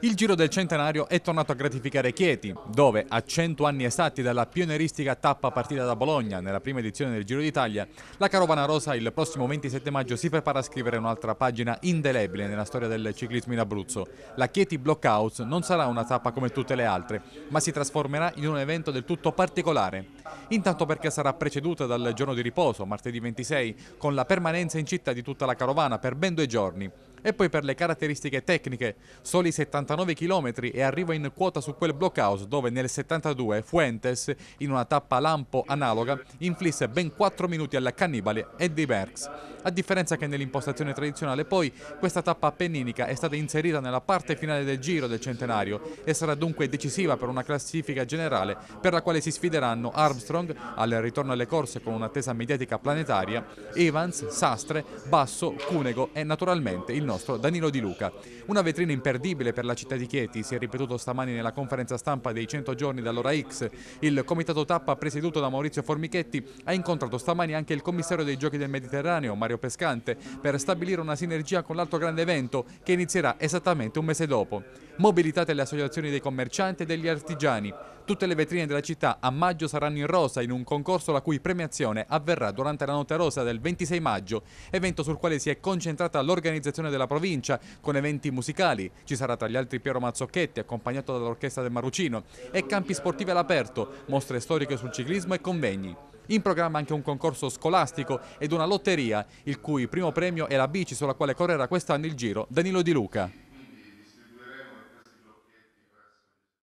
Il Giro del Centenario è tornato a gratificare Chieti, dove a 100 anni esatti dalla pionieristica tappa partita da Bologna nella prima edizione del Giro d'Italia, la Carovana Rosa il prossimo 27 maggio si prepara a scrivere un'altra pagina indelebile nella storia del ciclismo in Abruzzo. La Chieti Blockhouse non sarà una tappa come tutte le altre, ma si trasformerà in un evento del tutto particolare. Intanto perché sarà preceduta dal giorno di riposo, martedì 26, con la permanenza in città di tutta la carovana per ben due giorni e poi per le caratteristiche tecniche, soli 79 km e arriva in quota su quel blockhouse dove nel 72 Fuentes, in una tappa lampo analoga, inflisse ben 4 minuti alla cannibale Eddie Merckx. A differenza che nell'impostazione tradizionale poi, questa tappa appenninica è stata inserita nella parte finale del giro del centenario e sarà dunque decisiva per una classifica generale per la quale si sfideranno Armstrong al ritorno alle corse con un'attesa mediatica planetaria, Evans, Sastre, Basso, Cunego e naturalmente il nostro nostro Danilo Di Luca. Una vetrina imperdibile per la città di Chieti, si è ripetuto stamani nella conferenza stampa dei 100 giorni dall'ora X. Il comitato tappa presieduto da Maurizio Formichetti ha incontrato stamani anche il commissario dei giochi del Mediterraneo, Mario Pescante, per stabilire una sinergia con l'altro grande evento che inizierà esattamente un mese dopo mobilitate le associazioni dei commercianti e degli artigiani. Tutte le vetrine della città a maggio saranno in rosa in un concorso la cui premiazione avverrà durante la notte rosa del 26 maggio, evento sul quale si è concentrata l'organizzazione della provincia con eventi musicali. Ci sarà tra gli altri Piero Mazzocchetti accompagnato dall'orchestra del Marucino e campi sportivi all'aperto, mostre storiche sul ciclismo e convegni. In programma anche un concorso scolastico ed una lotteria, il cui primo premio è la bici sulla quale correrà quest'anno il giro Danilo Di Luca.